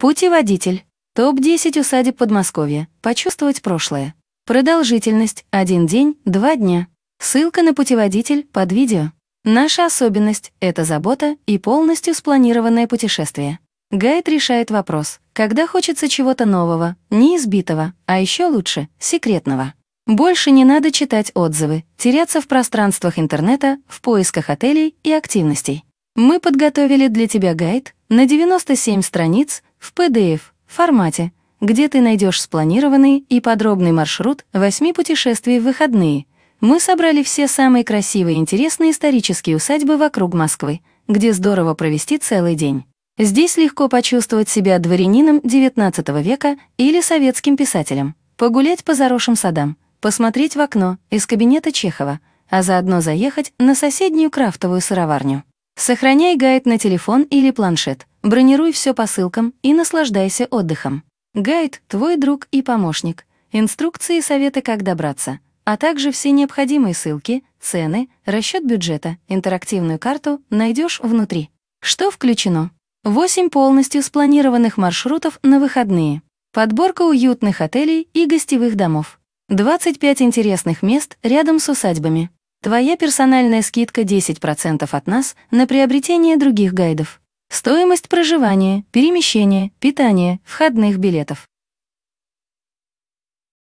Путеводитель. Топ-10 усадеб Подмосковья. Почувствовать прошлое. Продолжительность – один день, два дня. Ссылка на путеводитель под видео. Наша особенность – это забота и полностью спланированное путешествие. Гайд решает вопрос, когда хочется чего-то нового, неизбитого, а еще лучше — секретного. Больше не надо читать отзывы, теряться в пространствах интернета, в поисках отелей и активностей. Мы подготовили для тебя гайд на 97 страниц в PDF-формате, где ты найдешь спланированный и подробный маршрут восьми путешествий в выходные. Мы собрали все самые красивые и интересные исторические усадьбы вокруг Москвы, где здорово провести целый день. Здесь легко почувствовать себя дворянином XIX века или советским писателем, погулять по заросшим садам, посмотреть в окно из кабинета Чехова, а заодно заехать на соседнюю крафтовую сыроварню. Сохраняй гайд на телефон или планшет, Бронируй все по ссылкам и наслаждайся отдыхом. Гайд — твой друг и помощник. Инструкции и советы, как добраться, а также все необходимые ссылки, цены, расчет бюджета, интерактивную карту найдешь внутри. Что включено? 8 полностью спланированных маршрутов на выходные. Подборка уютных отелей и гостевых домов. 25 интересных мест рядом с усадьбами. Твоя персональная скидка 10% от нас на приобретение других гайдов. Стоимость проживания, перемещения, питания, входных билетов.